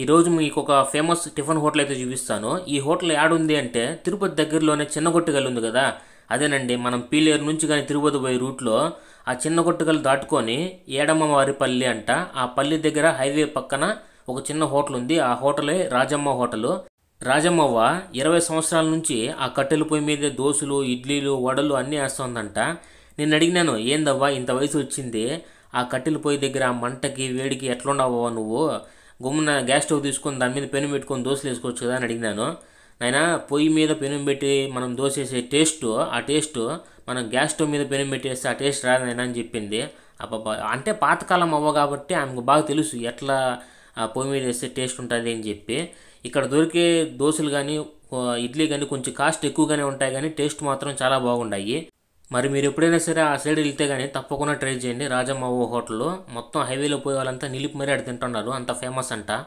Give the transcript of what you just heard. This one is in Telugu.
ఈరోజు మీకు ఒక ఫేమస్ టిఫిన్ హోటల్ అయితే చూపిస్తాను ఈ హోటల్ యాడుంది అంటే తిరుపతి దగ్గరలోనే చిన్న కొట్టుగల్ ఉంది కదా అదేనండి మనం పీలేరు నుంచి కానీ తిరుపతి పోయే రూట్లో ఆ చిన్న కొట్టుకలు దాటుకొని ఏడమ్మవారి పల్లి అంట ఆ పల్లి దగ్గర హైవే పక్కన ఒక చిన్న హోటల్ ఉంది ఆ హోటలే రాజమ్మ హోటలు రాజమ్మవ్వ ఇరవై సంవత్సరాల నుంచి ఆ కట్టెల పొయ్యి మీద దోశలు ఇడ్లీలు వడలు అన్నీ వేస్తోందంట నేను అడిగినాను ఏందవ్వా ఇంత వయసు వచ్చింది ఆ కట్టెల పొయ్యి దగ్గర ఆ మంటకి వేడికి ఎట్లుండవా నువ్వు గుమ్మున గ్యాస్ స్టవ్ తీసుకొని దాని మీద పెను పెట్టుకొని దోశలు వేసుకోవచ్చు కదా అని అడిగినాను నాయన పొయ్యి మీద పెనం పెట్టి మనం దోశ వేసే టేస్ట్ ఆ టేస్ట్ మనం గ్యాస్ స్టవ్ మీద పెనం పెట్టేస్తే ఆ టేస్ట్ నాయన అని చెప్పింది అంటే పాతకాలం అవ్వ కాబట్టి ఆమెకు బాగా తెలుసు ఎట్లా పొయ్యి మీద వేస్తే టేస్ట్ ఉంటుంది అని చెప్పి ఇక్కడ దొరికే దోశలు కానీ ఇడ్లీ కానీ కొంచెం కాస్ట్ ఎక్కువగానే ఉంటాయి కానీ టేస్ట్ మాత్రం చాలా బాగుండాయి మరి మీరు ఎప్పుడైనా సరే ఆ సైడ్ వెళ్తే కానీ తప్పకుండా ట్రై చేయండి రాజమ్మ ఓ హోటల్లో మొత్తం హైవేలో పోయే వాళ్ళంతా నిలిపి మరీ ఆడ తింటున్నారు అంత ఫేమస్ అంట